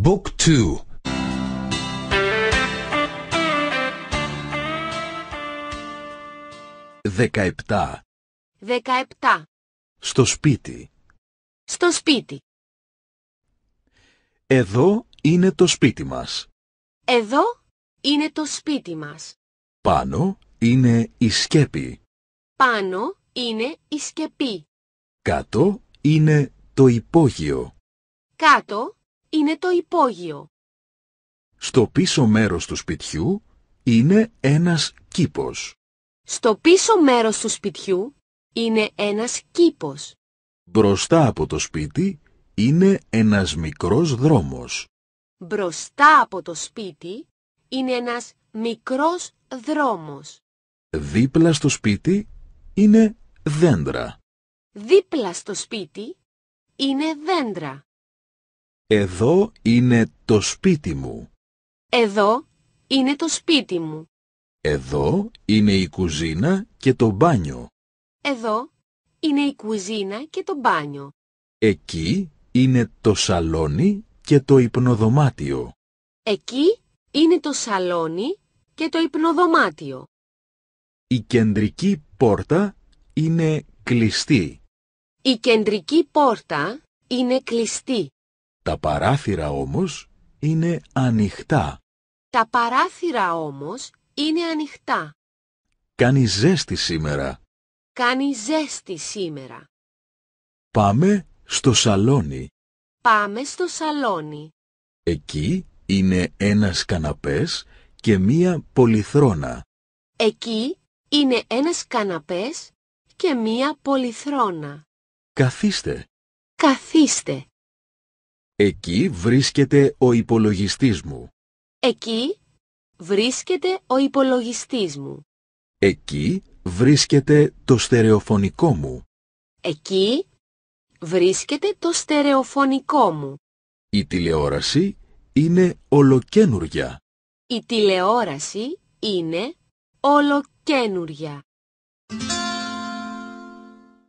Book 2 17 17 Στο σπίτι Στο σπίτι Εδώ είναι το σπίτι μας. Εδώ είναι το σπίτι μας. Πάνω είναι η σκέπη. Πάνω είναι η σκεπή. Κάτω είναι το υπόγειο. Κάτω είναι το υπόγειο. Στο πίσω μέρος του σπιτιού είναι ένας κήπος. Στο πίσω μέρος του σπιτιού είναι ένας κήπος. Μπροστά από το σπίτι είναι ένας μικρός δρόμος. Μπροστά από το σπίτι είναι ένας μικρός δρόμος. Δίπλα στο σπίτι είναι δέντρα. Δίπλα στο σπίτι είναι δέντρα. Εδώ είναι το σπίτι μου. Εδώ είναι το σπίτι μου. Εδώ είναι η κουζίνα και το μπάνιο. Εδώ είναι η κουζίνα και το μπάνιο. Εκεί είναι το σαλόνι και το υπνοδωμάτιο. Εκεί είναι το σαλόνι και το υπνοδωμάτιο. Η κεντρική πόρτα είναι κλειστή. Η κεντρική πόρτα είναι κλειστή. Τα παράθυρα όμως είναι ανοιχτά. Τα παράθυρα όμως είναι ανοιχτά. Κάνει ζέστη σήμερα. Κάνει ζέστη σήμερα. Πάμε στο σαλόνι. Πάμε στο σαλόνι. Εκεί είναι ένας καναπές και μία πολυθρόνα. Εκεί είναι ένας καναπές και μία πολυθρόνα. Καθίστε. Καθίστε. Εκεί βρίσκεται ο υπολογιστής μου. Εκεί βρίσκεται ο υπολογιστής μου. Εκεί βρίσκεται το στερεοφωνικό μου. Εκεί βρίσκεται το στερεοφωνικό μου. Η τηλεόραση είναι ολοκένουργια. Η τηλεόραση είναι ολοκένουργια.